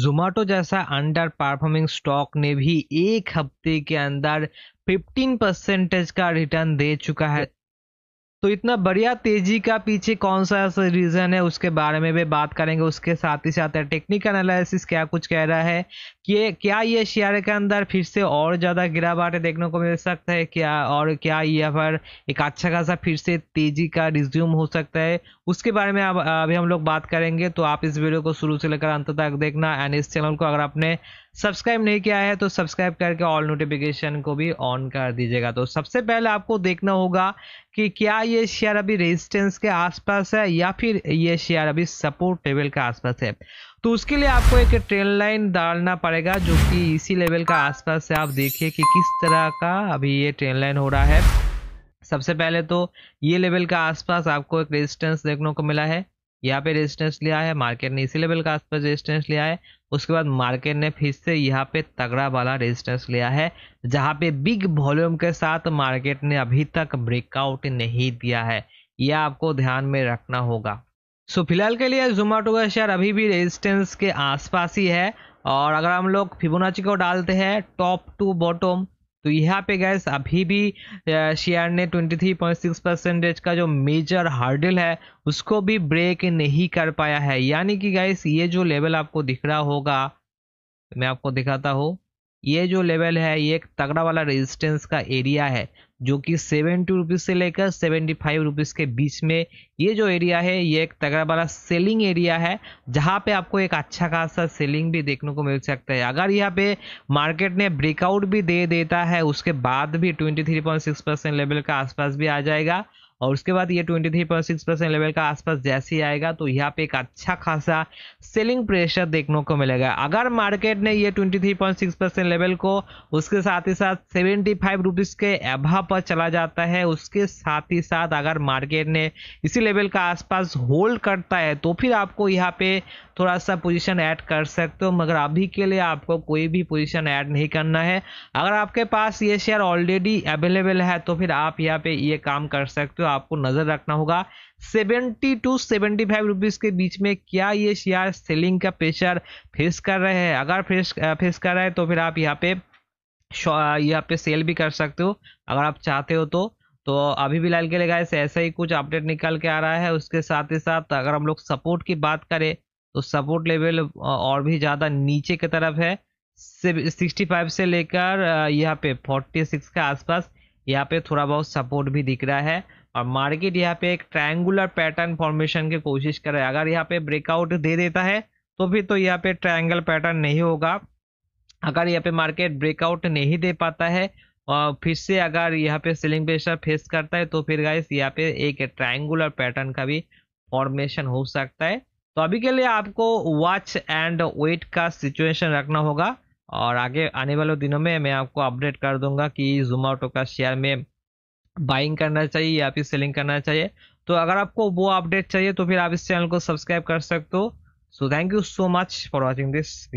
जोमेटो जैसा under performing stock ने भी एक हफ्ते के अंदर 15 परसेंटेज का रिटर्न दे चुका है तो इतना बढ़िया तेजी का पीछे कौन सा रीज़न है उसके बारे में भी बात करेंगे उसके साथ ही साथ टेक्निकल एनालिसिस क्या कुछ कह रहा है कि क्या ये शेयर के अंदर फिर से और ज़्यादा गिरावट देखने को मिल सकता है क्या और क्या ये पर एक अच्छा खासा फिर से तेज़ी का रिज्यूम हो सकता है उसके बारे में अब अभी हम लोग बात करेंगे तो आप इस वीडियो को शुरू से लेकर अंत तक देखना एंड इस चैनल को अगर आपने सब्सक्राइब नहीं किया है तो सब्सक्राइब करके ऑल नोटिफिकेशन को भी ऑन कर दीजिएगा तो सबसे पहले आपको देखना होगा कि क्या ये शेयर अभी रेजिस्टेंस के आसपास है या फिर ये शेयर अभी सपोर्ट लेवल के आसपास है तो उसके लिए आपको एक ट्रेन लाइन डालना पड़ेगा जो कि इसी लेवल का आसपास से आप देखिए कि किस तरह का अभी ये ट्रेन लाइन हो रहा है सबसे पहले तो ये लेवल का आसपास आपको एक रेजिस्टेंस देखने को मिला है यहाँ पे रेजिस्टेंस लिया है मार्केट ने इसी लेवल का आसपास रेजिस्टेंस लिया है उसके बाद मार्केट ने फिर से यहाँ पे तगड़ा वाला रेजिस्टेंस लिया है जहाँ पे बिग वॉल्यूम के साथ मार्केट ने अभी तक ब्रेकआउट नहीं दिया है यह आपको ध्यान में रखना होगा सो so, फिलहाल के लिए जोमेटो का शेयर अभी भी रेजिस्टेंस के आसपास ही है और अगर हम लोग फिबोनाची को डालते हैं टॉप टू बॉटम तो यहाँ पे गैस अभी भी शेयर ने 23.6 परसेंटेज का जो मेजर हार्डल है उसको भी ब्रेक नहीं कर पाया है यानी कि गैस ये जो लेवल आपको दिख रहा होगा मैं आपको दिखाता हूँ ये जो लेवल है ये एक तगड़ा वाला रेजिस्टेंस का एरिया है जो कि सेवेंटी रुपीज़ से लेकर सेवेंटी फाइव रुपीज़ के बीच में ये जो एरिया है ये एक तगड़ा वाला सेलिंग एरिया है जहाँ पे आपको एक अच्छा खासा सेलिंग भी देखने को मिल सकता है अगर यहाँ पे मार्केट ने ब्रेकआउट भी दे देता है उसके बाद भी twenty three point six percent level के आसपास भी आ जाएगा और उसके बाद ये 23.6 परसेंट लेवल का आसपास जैसे ही आएगा तो यहाँ पे एक अच्छा खासा सेलिंग प्रेशर देखने को मिलेगा अगर मार्केट ने ये 23.6 परसेंट लेवल को उसके साथ ही साथ सेवेंटी फाइव रुपीज़ के अभाव पर चला जाता है उसके साथ ही साथ अगर मार्केट ने इसी लेवल का आसपास होल्ड करता है तो फिर आपको यहाँ पे थोड़ा सा पोजिशन ऐड कर सकते हो मगर अभी के लिए आपको कोई भी पोजिशन ऐड नहीं करना है अगर आपके पास ये शेयर ऑलरेडी अवेलेबल है तो फिर आप यहाँ पे ये काम कर सकते हो आपको नजर रखना होगा 70 टू 75 रुपीस के बीच में क्या ये शेयर सेलिंग का प्रेशर फेस कर रहे हैं अगर फेस फेस कर रहे हैं तो फिर आप यहाँ पे यहाँ पे सेल भी कर सकते हो अगर आप चाहते हो तो तो अभी भी लाल के लिए गाइस ऐसा ही कुछ अपडेट निकल के आ रहा है उसके साथ ही साथ अगर हम लोग सपोर्ट की बात करें तो सपोर्ट लेवल और भी ज़्यादा नीचे की तरफ है सिक्सटी फाइव से लेकर यहाँ पे फोर्टी सिक्स के आसपास यहाँ पे थोड़ा बहुत सपोर्ट भी दिख रहा है और मार्केट यहाँ पे एक ट्रायंगुलर पैटर्न फॉर्मेशन की कोशिश कर है अगर यहाँ पे ब्रेकआउट दे देता है तो फिर तो यहाँ पे ट्रायंगल पैटर्न नहीं होगा अगर यहाँ पे मार्केट ब्रेकआउट नहीं दे पाता है और फिर से अगर यहाँ पे सेलिंग प्रेशर फेस करता है तो फिर गाइस यहाँ पे एक ट्रायंगुलर पैटर्न का भी फॉर्मेशन हो सकता है तो अभी के लिए आपको वॉच एंड वेट का सिचुएशन रखना होगा और आगे आने वाले दिनों में मैं आपको अपडेट कर दूंगा कि जोमेटो का शेयर में बाइंग करना चाहिए या फिर सेलिंग करना चाहिए तो अगर आपको वो अपडेट चाहिए तो फिर आप इस चैनल को सब्सक्राइब कर सकते हो so thank you so much for watching this